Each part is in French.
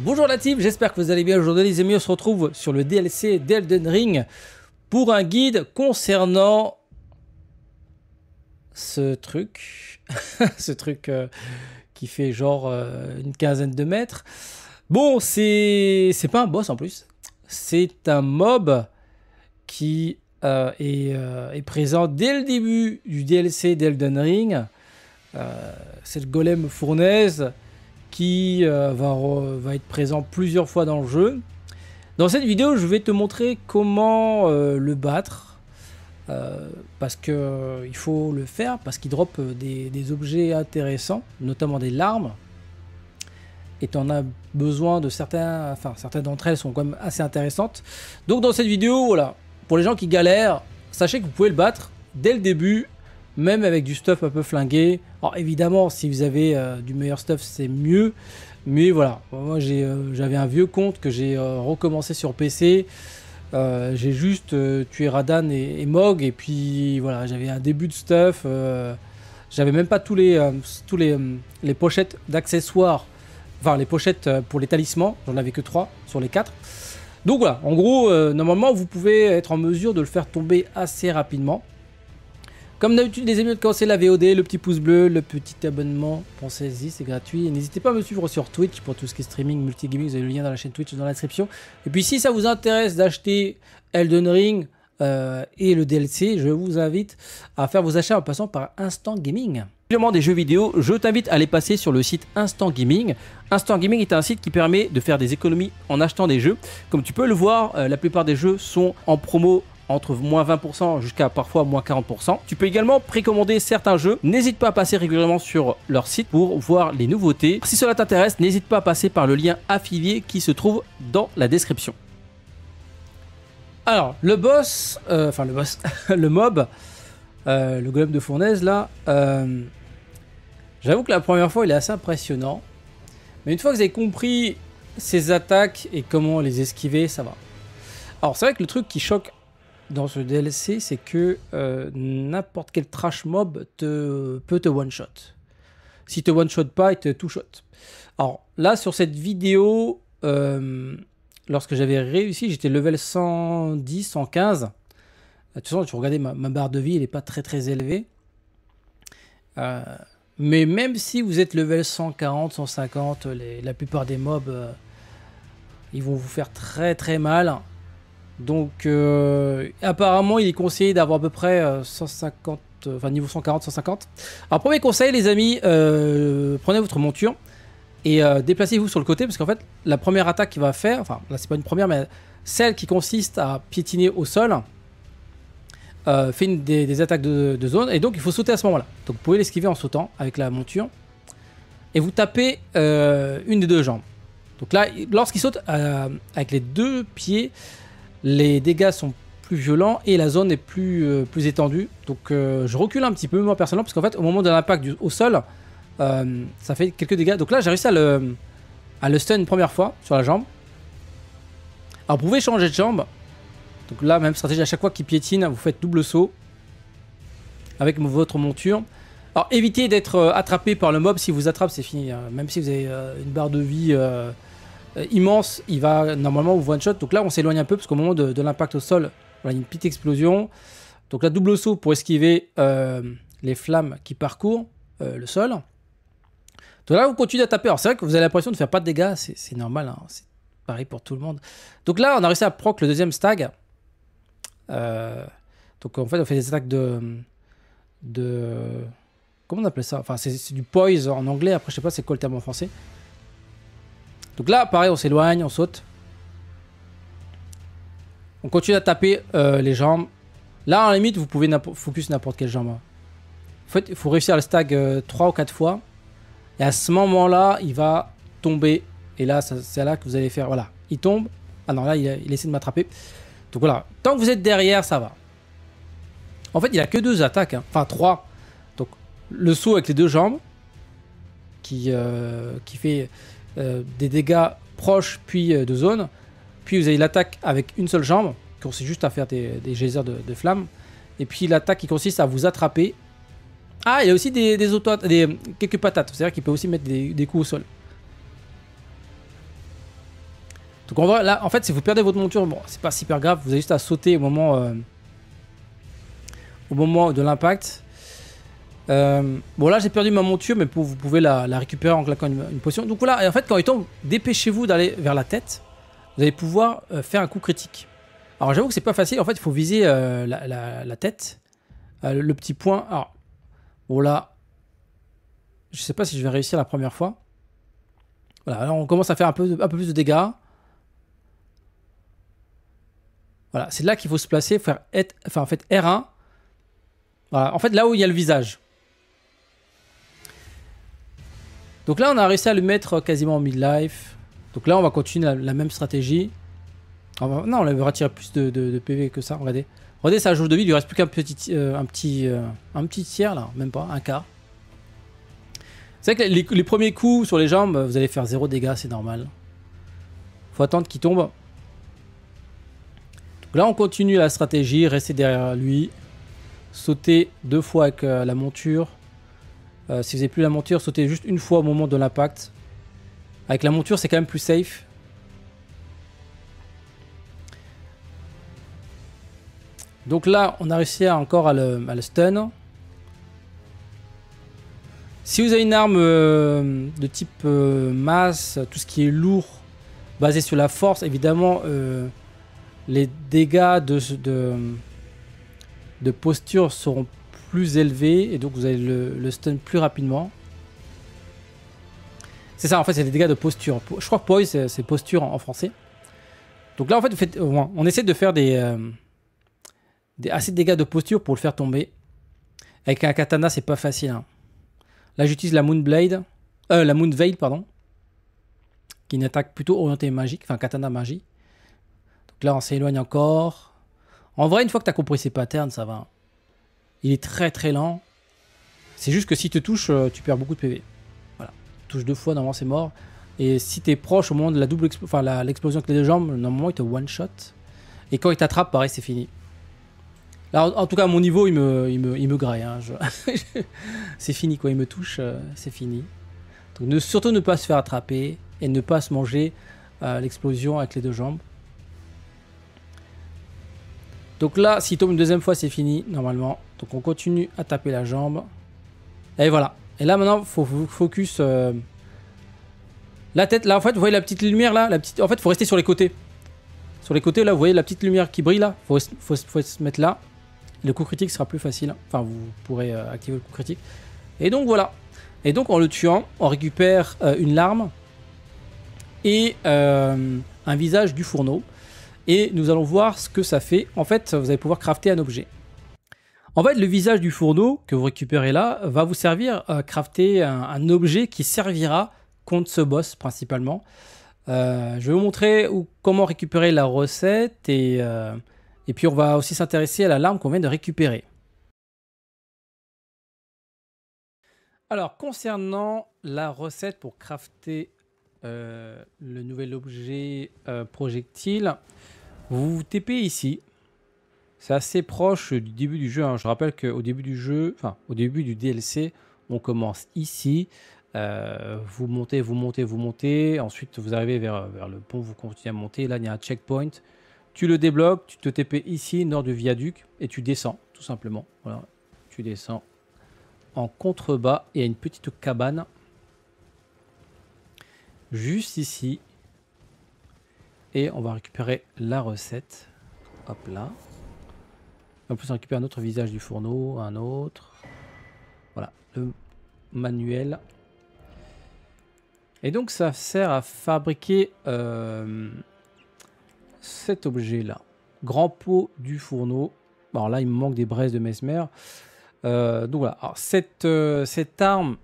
Bonjour la team, j'espère que vous allez bien aujourd'hui les amis, on se retrouve sur le DLC d'Elden Ring pour un guide concernant ce truc, ce truc euh, qui fait genre euh, une quinzaine de mètres. Bon, c'est pas un boss en plus, c'est un mob qui euh, est, présent dès le début du DLC d'Elden Ring. c'est le golem fournaise qui euh, va, va, être présent plusieurs fois dans le jeu. Dans cette vidéo, je vais te montrer comment euh, le battre. Euh, parce que il faut le faire, parce qu'il drop des, objets intéressants, notamment des larmes et en as besoin de certains, enfin certaines d'entre elles sont quand même assez intéressantes. Donc dans cette vidéo, voilà, pour les gens qui galèrent, sachez que vous pouvez le battre dès le début même avec du stuff un peu flingué. Alors évidemment, si vous avez euh, du meilleur stuff, c'est mieux. Mais voilà, moi euh, j'avais un vieux compte que j'ai euh, recommencé sur PC. j'ai juste tué Radan et, Mog, et puis voilà, j'avais un début de stuff. j'avais même pas tous les, tous les, les pochettes d'accessoires, enfin les pochettes pour les talismans, j'en avais que 3 sur les 4. Donc voilà, en gros, normalement vous pouvez être en mesure de le faire tomber assez rapidement. Comme d'habitude, les amis, de c'est la VOD, le petit pouce bleu, le petit abonnement, pensez-y, c'est gratuit. N'hésitez pas à me suivre sur Twitch pour tout ce qui est streaming, multigaming, vous avez le lien dans la chaîne Twitch dans la description. Et puis si ça vous intéresse d'acheter Elden Ring euh, et le DLC, je vous invite à faire vos achats en passant par Instant Gaming. Simplement des jeux vidéo, je t'invite à aller passer sur le site Instant Gaming. Instant Gaming est un site qui permet de faire des économies en achetant des jeux. Comme tu peux le voir, euh, la plupart des jeux sont en promo entre moins 20% jusqu'à parfois moins 40%. Tu peux également précommander certains jeux. N'hésite pas à passer régulièrement sur leur site pour voir les nouveautés. Si cela t'intéresse, n'hésite pas à passer par le lien affilié qui se trouve dans la description. Alors, le boss, euh, enfin le boss, le mob, euh, le golem de fournaise là, euh, j'avoue que la première fois il est assez impressionnant. Mais une fois que vous avez compris ses attaques et comment les esquiver, ça va. Alors c'est vrai que le truc qui choque dans ce DLC, c'est que euh, n'importe quel trash mob peut te one-shot. Si te one-shot pas, il te two-shot. Alors là, sur cette vidéo, euh, lorsque j'avais réussi, j'étais level 110, 115. Euh, de toute façon, tu regardais ma, barre de vie, elle n'est pas très très élevée. mais même si vous êtes level 140, 150, la plupart des mobs, ils vont vous faire très très mal. Donc, euh, apparemment, il est conseillé d'avoir à peu près 150, euh, euh, enfin niveau 140, 150. Alors, premier conseil, les amis, prenez votre monture et déplacez-vous sur le côté parce qu'en fait, la première attaque qu'il va faire, enfin, là, c'est pas une première, mais celle qui consiste à piétiner au sol, fait des, attaques de, de, zone et donc il faut sauter à ce moment-là. Donc, vous pouvez l'esquiver en sautant avec la monture et vous tapez une des deux jambes. Donc là, lorsqu'il saute avec les deux pieds, les dégâts sont plus violents et la zone est plus, euh, plus étendue. Donc euh, je recule un petit peu moi personnellement parce qu'en fait au moment de l'impact au sol, euh, ça fait quelques dégâts. Donc là j'ai réussi à le, le stun une première fois sur la jambe. Alors vous pouvez changer de jambe. Donc là même stratégie à chaque fois qu'il piétine, vous faites double saut avec votre monture. Alors évitez d'être attrapé par le mob, si vous attrape c'est fini. Hein. Même si vous avez une barre de vie euh, immense, il va normalement vous one shot. Donc là, on s'éloigne un peu parce qu'au moment de, l'impact au sol, voilà, une petite explosion. Donc là, double saut pour esquiver euh, les flammes qui parcourent euh, le sol. Donc là, vous continuez à taper. Alors c'est vrai que vous avez l'impression de faire pas de dégâts, c'est normal, hein, c'est pareil pour tout le monde. Donc là, on a réussi à proc le deuxième stag. donc en fait, on fait des attaques de... de... Comment on appelle ça Enfin, c'est du poise en anglais, après je sais pas c'est quoi le terme en français. Donc là, pareil, on s'éloigne, on saute. On continue à taper euh, les jambes. Là, en limite, vous pouvez focus n'importe quelle jambe. Hein. fait, il faut réussir le stag 3 euh, ou 4 fois. Et à ce moment-là, il va tomber. Et là, c'est là que vous allez faire... Voilà, il tombe. Ah non, là, il, essaie de m'attraper. Donc voilà, tant que vous êtes derrière, ça va. En fait, il a que deux attaques. Hein. Enfin, trois. Donc, le saut avec les deux jambes. Qui, euh, qui fait euh, des dégâts proches puis euh, de zone. Puis vous avez l'attaque avec une seule jambe, qui consiste juste à faire des, geysers de, flammes. Et puis l'attaque qui consiste à vous attraper. Ah, il y a aussi des, des quelques patates, c'est-à-dire qu'il peut aussi mettre des, coups au sol. Donc on voit là, en fait, si vous perdez votre monture, bon, c'est pas super grave, vous avez juste à sauter au moment, euh, au moment de l'impact. Euh, bon là j'ai perdu ma monture mais vous pouvez la, récupérer en claquant une, potion. Donc voilà, et en fait quand il tombe, dépêchez-vous d'aller vers la tête. Vous allez pouvoir euh, faire un coup critique. Alors j'avoue que c'est pas facile, en fait il faut viser euh, la, tête. Le, petit point. Alors, bon là, je sais pas si je vais réussir la première fois. Voilà, alors on commence à faire un peu, un peu plus de dégâts. Voilà, c'est là qu'il faut se placer, faire enfin en fait R1. Voilà, en fait là où il y a le visage. Donc là, on a réussi à le mettre quasiment en mid-life. Donc là, on va continuer la, même stratégie. On non, on va retirer plus de, PV que ça, regardez. Regardez, ça joue de vie, il lui reste plus qu'un petit, euh, un petit, euh, petit tiers là, même pas, un quart. C'est vrai que les, premiers coups sur les jambes, vous allez faire zéro dégâts, c'est normal. Faut attendre qu'il tombe. Donc là, on continue la stratégie, rester derrière lui, sauter deux fois avec euh, la monture. Euh, si vous n'avez plus la monture, sautez juste une fois au moment de l'impact. Avec la monture, c'est quand même plus safe. Donc là, on a réussi encore à le, stun. Si vous avez une arme euh, de type euh, masse, tout ce qui est lourd, basé sur la force, évidemment, les dégâts de, de, de, posture seront plus élevé et donc vous allez le, stun plus rapidement. C'est ça, en fait, c'est des dégâts de posture. Je crois que poise, c'est posture en, français. Donc là, en fait, on essaie de faire euh, des, assez de dégâts de posture pour le faire tomber. Avec un katana, c'est pas facile. Hein. Là, j'utilise la Moonblade, euh, la Moon Veil, pardon, qui n'attaque une attaque plutôt orientée magique, enfin katana magie. Donc là, on s'éloigne encore. En vrai, une fois que tu as compris ces patterns, ça va. Hein. Il est très très lent. C'est juste que si te touche, euh, tu perds beaucoup de PV. Voilà. Touche deux fois, normalement c'est mort. Et si t'es proche au moment de la double enfin l'explosion avec les deux jambes, normalement il te one shot. Et quand il t'attrape, pareil, c'est fini. Là, en, tout cas, à mon niveau, il me, il me, il graille. Hein. c'est fini quoi, il me touche, euh, c'est fini. Donc surtout ne pas se faire attraper et ne pas se manger euh, l'explosion avec les deux jambes. Donc là, s'il tombe une deuxième fois, c'est fini, normalement. Donc on continue à taper la jambe. Et voilà. Et là maintenant, faut focus euh, la tête. Là en fait, vous voyez la petite lumière là, la petite. En fait, faut rester sur les côtés. Sur les côtés là, vous voyez la petite lumière qui brille là. Faut, faut, se mettre là. Le coup critique sera plus facile. Enfin, vous pourrez euh, activer le coup critique. Et donc voilà. Et donc en le tuant, on récupère euh, une larme et un visage du fourneau. Et nous allons voir ce que ça fait. En fait, vous allez pouvoir crafter un objet. En fait, le visage du fourneau que vous récupérez là va vous servir à crafter un, objet qui servira contre ce boss principalement. Euh, je vais vous montrer comment récupérer la recette euh, et, puis on va aussi s'intéresser à la larme qu'on vient de récupérer. Alors concernant la recette pour crafter euh, le nouvel objet projectile, vous vous tapez ici c'est assez proche du début du jeu. Hein. Je rappelle qu'au début du jeu, enfin au début du DLC, on commence ici. Euh, vous montez, vous montez, vous montez. Ensuite, vous arrivez vers, vers, le pont, vous continuez à monter. Là, il y a un checkpoint. Tu le débloques, tu te TP ici, nord du viaduc, et tu descends, tout simplement. Voilà. Tu descends en contrebas. Et il y a une petite cabane juste ici. Et on va récupérer la recette. Hop là. En plus, on récupère un autre visage du fourneau, un autre. Voilà, le manuel. Et donc, ça sert à fabriquer euh, cet objet-là. Grand pot du fourneau. Alors là, il me manque des braises de Mesmer. Euh, donc voilà, cette, euh, cette arme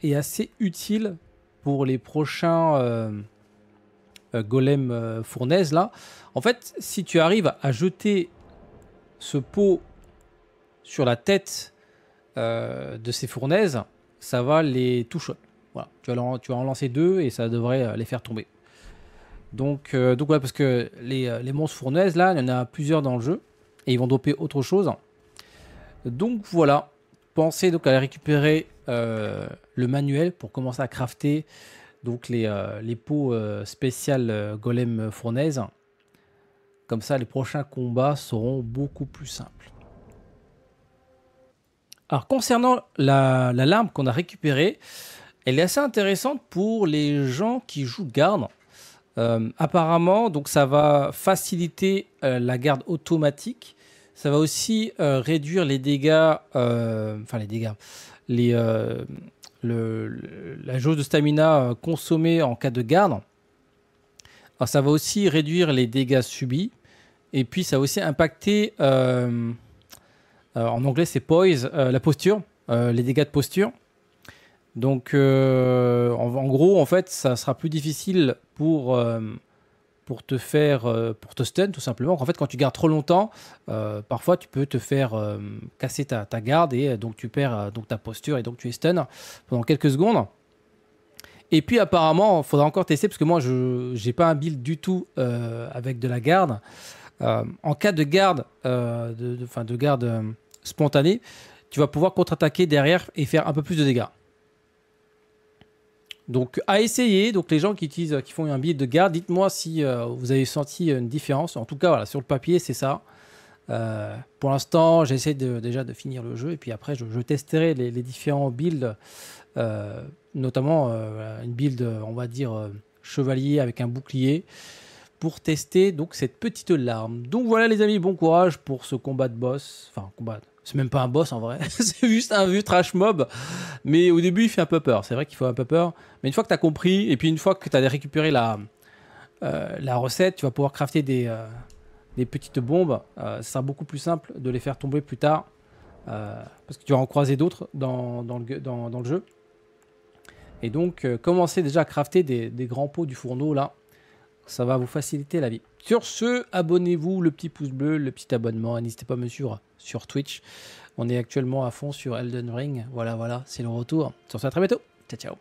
est assez utile pour les prochains golem fournaises. là. En fait, si tu arrives à jeter ce pot sur la tête euh, de ces fournaises, ça va les toucher. Voilà, tu vas, en, tu vas lancer deux et ça devrait euh, les faire tomber. Donc, euh, donc parce que les, les, monstres fournaises, là, il y en a plusieurs dans le jeu. Et ils vont doper autre chose. Donc voilà, pensez donc à récupérer le manuel pour commencer à crafter donc les, pots spéciales golem fournaises. Comme ça, les prochains combats seront beaucoup plus simples. Alors, concernant la, larme qu'on a récupérée, elle est assez intéressante pour les gens qui jouent garde. Euh, apparemment, donc ça va faciliter euh, la garde automatique. Ça va aussi euh, réduire les dégâts, enfin les dégâts, les, la jauge de stamina consommée en cas de garde. ça va aussi réduire les dégâts subis. Et puis, ça a aussi impacté, euh, euh, en anglais, c'est poise, euh, la posture, les dégâts de posture. Donc, en, gros, en fait, ça sera plus difficile pour, pour te faire, pour te stun, tout simplement. En fait, quand tu gardes trop longtemps, parfois, tu peux te faire casser ta, ta, garde et donc tu perds donc, ta posture et donc tu es stun pendant quelques secondes. Et puis apparemment, il faudra encore tester parce que moi, je n'ai pas un build du tout avec de la garde. Euh, en cas de garde, euh, de, de, garde euh, spontanée, tu vas pouvoir contre-attaquer derrière et faire un peu plus de dégâts. Donc à essayer, donc les gens qui utilisent, qui font un build de garde, dites-moi si vous avez senti une différence. En tout cas, voilà, sur le papier, c'est ça. pour l'instant, j'essaie déjà de finir le jeu et puis après, je, testerai les, différents builds, notamment une build, on va dire, chevalier avec un bouclier pour tester donc cette petite larme. Donc voilà les amis, bon courage pour ce combat de boss. Enfin, combat, c'est même pas un boss en vrai, c'est juste un vieux trash mob. Mais au début, il fait un peu peur, c'est vrai qu'il faut un peu peur. Mais une fois que tu as compris, et puis une fois que tu as récupéré la, euh, la recette, tu vas pouvoir crafter des, euh, petites bombes. Euh, c'est sera beaucoup plus simple de les faire tomber plus tard, parce que tu vas en croiser d'autres dans, le, dans, le jeu. Et donc, commencer déjà à crafter des, des grands pots du fourneau là ça va vous faciliter la vie. Sur ce, abonnez-vous, le petit pouce bleu, le petit abonnement. N'hésitez pas à me suivre sur Twitch. On est actuellement à fond sur Elden Ring. Voilà, voilà, c'est le retour. Sur ce, à très bientôt. Ciao, ciao.